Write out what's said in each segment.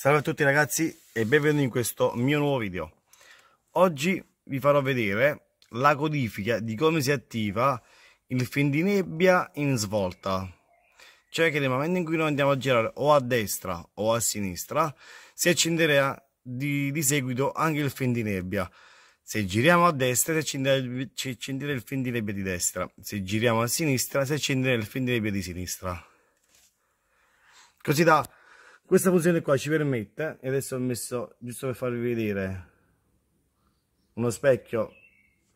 Salve a tutti ragazzi e benvenuti in questo mio nuovo video. Oggi vi farò vedere la codifica di come si attiva il fin di nebbia in svolta. Cioè che nel momento in cui noi andiamo a girare o a destra o a sinistra si accenderà di, di seguito anche il fin di nebbia. Se giriamo a destra si accenderà, il fin di nebbia di destra. Se giriamo a sinistra si accenderà il fin di nebbia di sinistra. Così da questa funzione qua ci permette e adesso ho messo giusto per farvi vedere uno specchio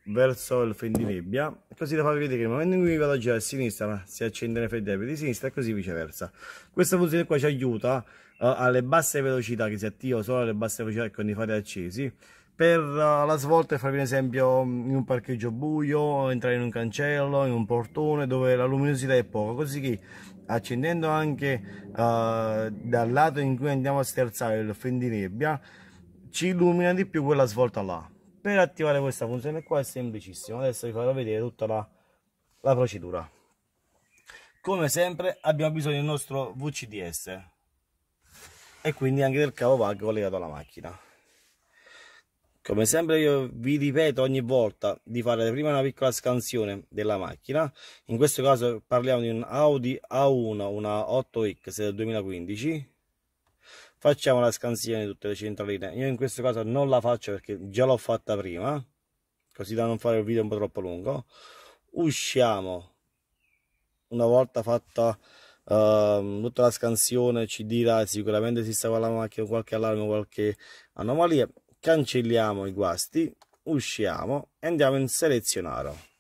verso il fendinebbia così da farvi vedere che nel momento in cui vado a girare a sinistra si accende nel fendinebbia di sinistra e così viceversa questa funzione qua ci aiuta uh, alle basse velocità che si attiva solo alle basse velocità con i fari accesi per eh, la svolta fare per esempio in un parcheggio buio, entrare in un cancello, in un portone dove la luminosità è poca, così che accendendo anche uh, dal lato in cui andiamo a sterzare il fendinebbia ci illumina di più quella svolta là. Per attivare questa funzione qua è semplicissimo, adesso vi farò vedere tutta la, la procedura. Come sempre abbiamo bisogno del nostro VCDS e quindi anche del cavo VAG collegato alla macchina. Come sempre io vi ripeto ogni volta di fare prima una piccola scansione della macchina, in questo caso parliamo di un Audi A1, una 8X del 2015, facciamo la scansione di tutte le centraline, io in questo caso non la faccio perché già l'ho fatta prima, così da non fare il video un po' troppo lungo, usciamo, una volta fatta Uh, tutta la scansione ci dirà sicuramente se stava la macchina qualche allarme qualche anomalia cancelliamo i guasti, usciamo e andiamo in selezionare.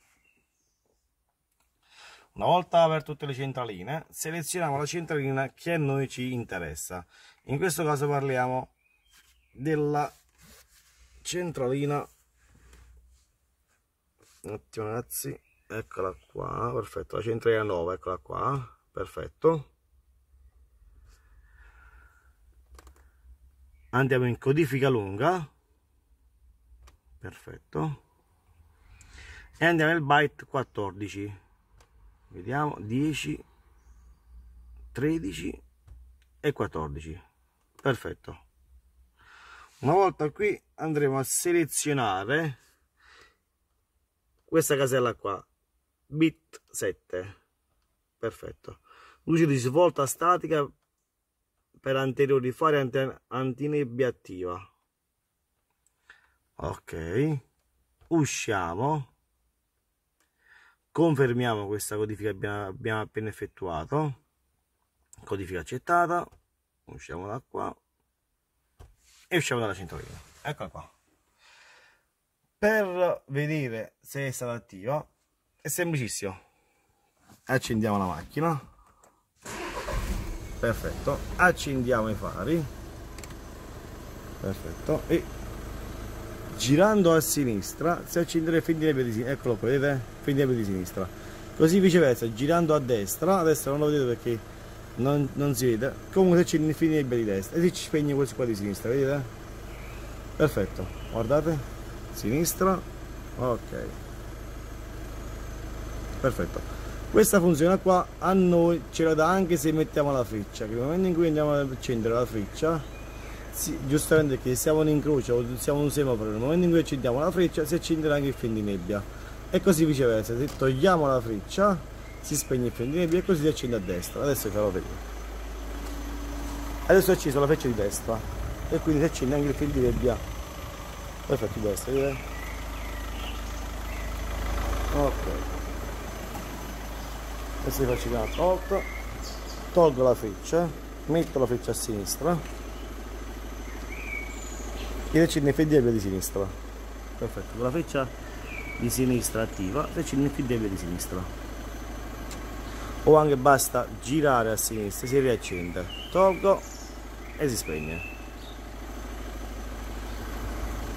Una volta per tutte le centraline, selezioniamo la centralina che a noi ci interessa. In questo caso parliamo della centralina un attimo ragazzi eccola qua perfetto la centralina 9 eccola qua perfetto andiamo in codifica lunga perfetto e andiamo nel byte 14 vediamo 10 13 e 14 perfetto una volta qui andremo a selezionare questa casella qua bit 7 perfetto luce di svolta statica per anteriori fari anti antinebbia attiva ok usciamo confermiamo questa codifica che abbiamo, abbiamo appena effettuato codifica accettata usciamo da qua e usciamo dalla cinturina eccola qua per vedere se è stata attiva è semplicissimo accendiamo la macchina perfetto accendiamo i fari perfetto e girando a sinistra si accenderà il fendinebbio di sinistra eccolo qui vedete fendinebbio di sinistra così viceversa girando a destra adesso non lo vedete perché non, non si vede comunque si accende il fendinebbio di destra e si spegne questo qua di sinistra vedete perfetto guardate sinistra ok perfetto questa funzione qua a noi ce la dà anche se mettiamo la freccia che nel momento in cui andiamo ad accendere la freccia si, giustamente perché siamo in incrocio o siamo in un semaforo nel momento in cui accendiamo la freccia si accenderà anche il fin di nebbia e così viceversa se togliamo la freccia si spegne il fin di nebbia e così si accende a destra adesso vi farò vedere adesso è acceso la freccia di destra e quindi si accende anche il fin di nebbia perfetto di destra vedete? ok questa facilità tolta tolgo la freccia metto la freccia a sinistra e accenno il FDB di sinistra perfetto con la freccia di sinistra attiva accenno il FDB di sinistra o anche basta girare a sinistra si riaccende tolgo e si spegne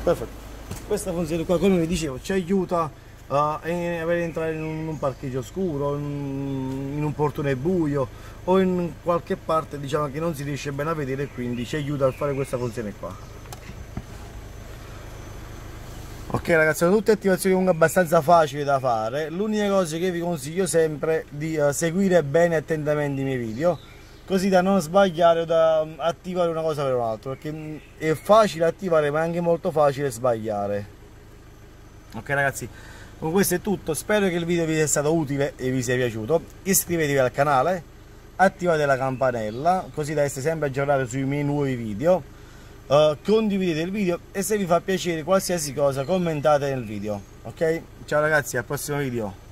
perfetto questa funzione qua come vi dicevo ci aiuta uh, e aver in un, un parcheggio scuro, in, in, un portone buio o in qualche parte diciamo che non si riesce bene a vedere quindi ci aiuta a fare questa funzione qua. Ok ragazzi, sono tutte attivazioni comunque abbastanza facili da fare, l'unica cosa che vi consiglio sempre è di uh, seguire bene attentamente i miei video così da non sbagliare o da mm, attivare una cosa per un'altra perché mm, è facile attivare ma è anche molto facile sbagliare ok ragazzi con questo è tutto spero che il video vi sia stato utile e vi sia piaciuto iscrivetevi al canale attivate la campanella così da essere sempre aggiornati sui miei nuovi video uh, condividete il video e se vi fa piacere qualsiasi cosa commentate nel video ok ciao ragazzi al prossimo video